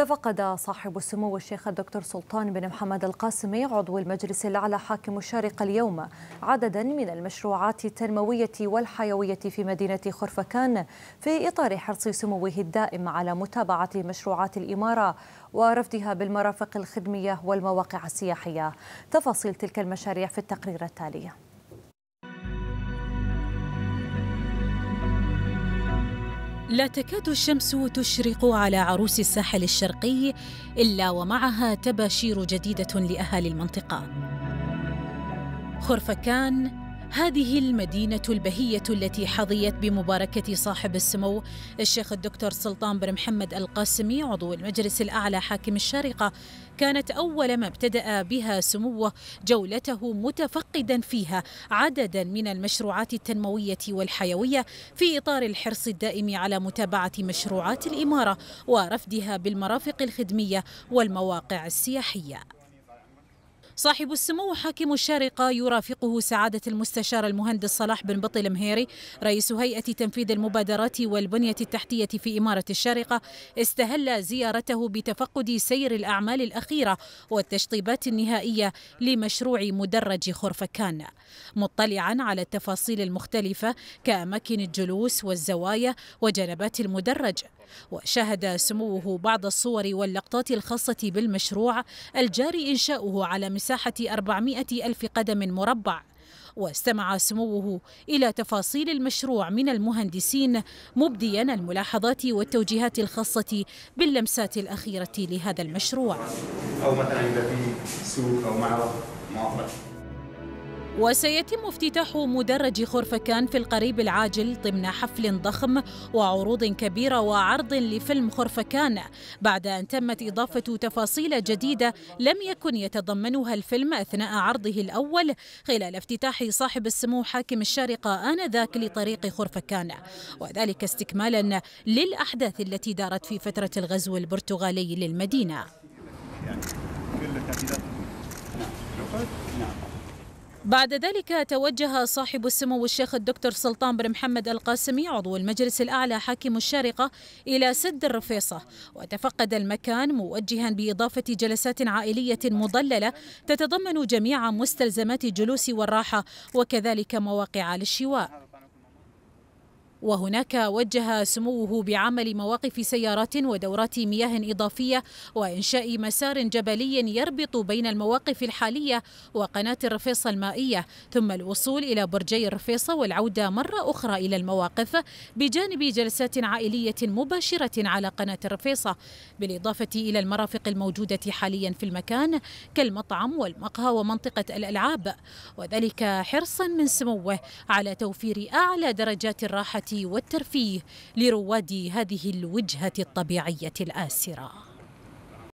تفقد صاحب السمو الشيخ الدكتور سلطان بن محمد القاسمي عضو المجلس الأعلى حاكم الشارقة اليوم عددا من المشروعات التنموية والحيوية في مدينة خرفكان في إطار حرص سموه الدائم على متابعة مشروعات الإمارة ورفدها بالمرافق الخدمية والمواقع السياحية تفاصيل تلك المشاريع في التقرير التالي لا تكاد الشمس تشرق على عروس الساحل الشرقي الا ومعها تباشير جديده لاهالي المنطقه خرفكان هذه المدينة البهية التي حظيت بمباركة صاحب السمو الشيخ الدكتور سلطان بن محمد القاسمي عضو المجلس الأعلى حاكم الشارقة كانت أول ما ابتدأ بها سموه جولته متفقدا فيها عددا من المشروعات التنموية والحيوية في إطار الحرص الدائم على متابعة مشروعات الإمارة ورفدها بالمرافق الخدمية والمواقع السياحية صاحب السمو حاكم الشارقة يرافقه سعادة المستشار المهندس صلاح بن بطل مهيري رئيس هيئة تنفيذ المبادرات والبنية التحتية في إمارة الشارقة استهل زيارته بتفقد سير الأعمال الأخيرة والتشطيبات النهائية لمشروع مدرج خرفكان مطلعا على التفاصيل المختلفة كأماكن الجلوس والزوايا وجنبات المدرج وشهد سموه بعض الصور واللقطات الخاصة بالمشروع الجاري إنشاؤه على مساحة 400 ألف قدم مربع واستمع سموه إلى تفاصيل المشروع من المهندسين مبديا الملاحظات والتوجيهات الخاصة باللمسات الأخيرة لهذا المشروع أو مثلا إذا في سوق أو معرض ما وسيتم افتتاح مدرج خرفكان في القريب العاجل ضمن حفل ضخم وعروض كبيرة وعرض لفيلم خرفكان بعد أن تمت إضافة تفاصيل جديدة لم يكن يتضمنها الفيلم أثناء عرضه الأول خلال افتتاح صاحب السمو حاكم الشارقة آنذاك لطريق خرفكان وذلك استكمالا للأحداث التي دارت في فترة الغزو البرتغالي للمدينة يعني كل نعم, نعم. بعد ذلك توجه صاحب السمو الشيخ الدكتور سلطان بن محمد القاسمي عضو المجلس الأعلى حاكم الشارقة إلى سد الرفيصة وتفقد المكان موجها بإضافة جلسات عائلية مضللة تتضمن جميع مستلزمات الجلوس والراحة وكذلك مواقع للشواء وهناك وجه سموه بعمل مواقف سيارات ودورات مياه إضافية وإنشاء مسار جبلي يربط بين المواقف الحالية وقناة الرفيصة المائية ثم الوصول إلى برجي الرفيصة والعودة مرة أخرى إلى المواقف بجانب جلسات عائلية مباشرة على قناة الرفيصة بالإضافة إلى المرافق الموجودة حاليا في المكان كالمطعم والمقهى ومنطقة الألعاب وذلك حرصا من سموه على توفير أعلى درجات الراحة والترفيه لرواد هذه الوجهة الطبيعية الآسرة